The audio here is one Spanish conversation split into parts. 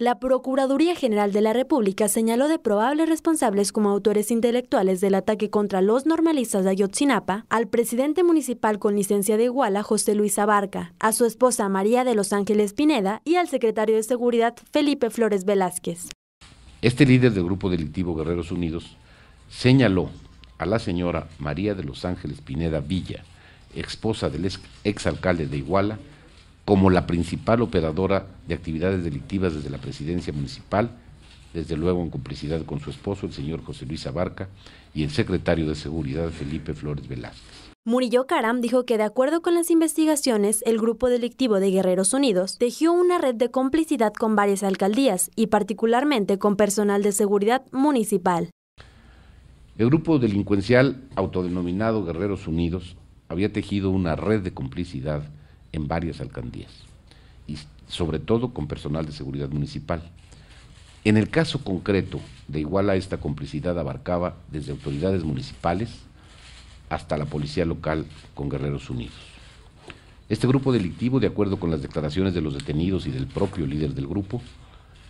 La Procuraduría General de la República señaló de probables responsables como autores intelectuales del ataque contra los normalistas de Ayotzinapa al presidente municipal con licencia de Iguala, José Luis Abarca, a su esposa María de Los Ángeles Pineda y al secretario de Seguridad, Felipe Flores Velázquez. Este líder del grupo delictivo Guerreros Unidos señaló a la señora María de Los Ángeles Pineda Villa, esposa del exalcalde de Iguala, como la principal operadora de actividades delictivas desde la presidencia municipal, desde luego en complicidad con su esposo, el señor José Luis Abarca, y el secretario de Seguridad, Felipe Flores Velázquez. Murillo Caram dijo que de acuerdo con las investigaciones, el grupo delictivo de Guerreros Unidos tejió una red de complicidad con varias alcaldías y particularmente con personal de seguridad municipal. El grupo delincuencial autodenominado Guerreros Unidos había tejido una red de complicidad en varias alcaldías, y sobre todo con personal de seguridad municipal. En el caso concreto de Iguala, esta complicidad abarcaba desde autoridades municipales hasta la policía local con Guerreros Unidos. Este grupo delictivo, de acuerdo con las declaraciones de los detenidos y del propio líder del grupo,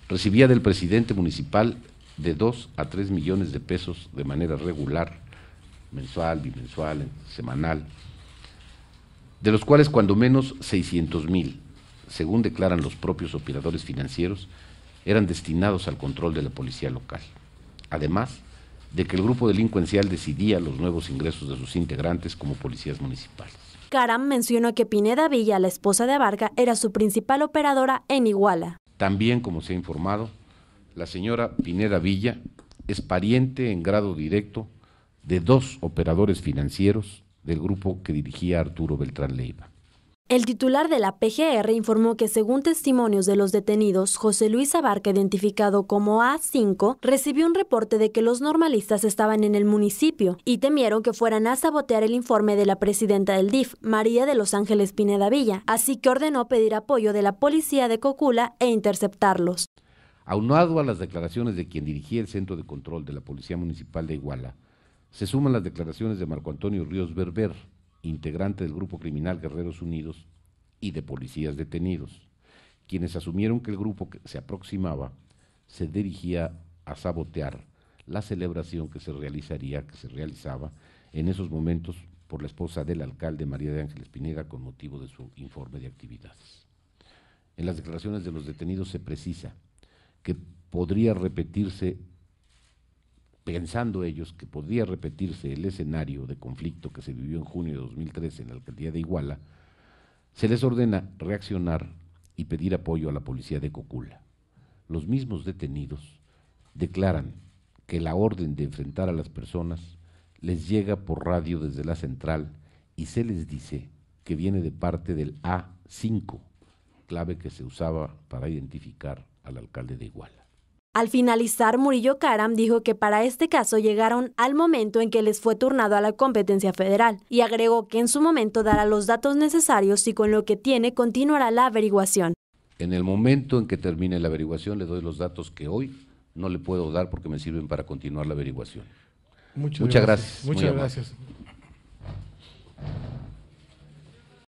recibía del presidente municipal de 2 a 3 millones de pesos de manera regular, mensual, bimensual, semanal, de los cuales cuando menos 600 mil, según declaran los propios operadores financieros, eran destinados al control de la policía local. Además de que el grupo delincuencial decidía los nuevos ingresos de sus integrantes como policías municipales. Karam mencionó que Pineda Villa, la esposa de Abarca, era su principal operadora en Iguala. También, como se ha informado, la señora Pineda Villa es pariente en grado directo de dos operadores financieros del grupo que dirigía Arturo Beltrán Leiva. El titular de la PGR informó que según testimonios de los detenidos, José Luis Abarca, identificado como A5, recibió un reporte de que los normalistas estaban en el municipio y temieron que fueran a sabotear el informe de la presidenta del DIF, María de Los Ángeles Pineda Villa, así que ordenó pedir apoyo de la policía de Cocula e interceptarlos. Aunado a las declaraciones de quien dirigía el Centro de Control de la Policía Municipal de Iguala, se suman las declaraciones de Marco Antonio Ríos Berber, integrante del grupo criminal Guerreros Unidos, y de policías detenidos, quienes asumieron que el grupo que se aproximaba se dirigía a sabotear la celebración que se realizaría, que se realizaba en esos momentos por la esposa del alcalde María de Ángeles Pineda con motivo de su informe de actividades. En las declaraciones de los detenidos se precisa que podría repetirse pensando ellos que podría repetirse el escenario de conflicto que se vivió en junio de 2013 en la alcaldía de Iguala, se les ordena reaccionar y pedir apoyo a la policía de Cocula. Los mismos detenidos declaran que la orden de enfrentar a las personas les llega por radio desde la central y se les dice que viene de parte del A5, clave que se usaba para identificar al alcalde de Iguala. Al finalizar, Murillo Karam dijo que para este caso llegaron al momento en que les fue turnado a la competencia federal y agregó que en su momento dará los datos necesarios y con lo que tiene continuará la averiguación. En el momento en que termine la averiguación le doy los datos que hoy no le puedo dar porque me sirven para continuar la averiguación. Muchas, gracias. Muchas gracias.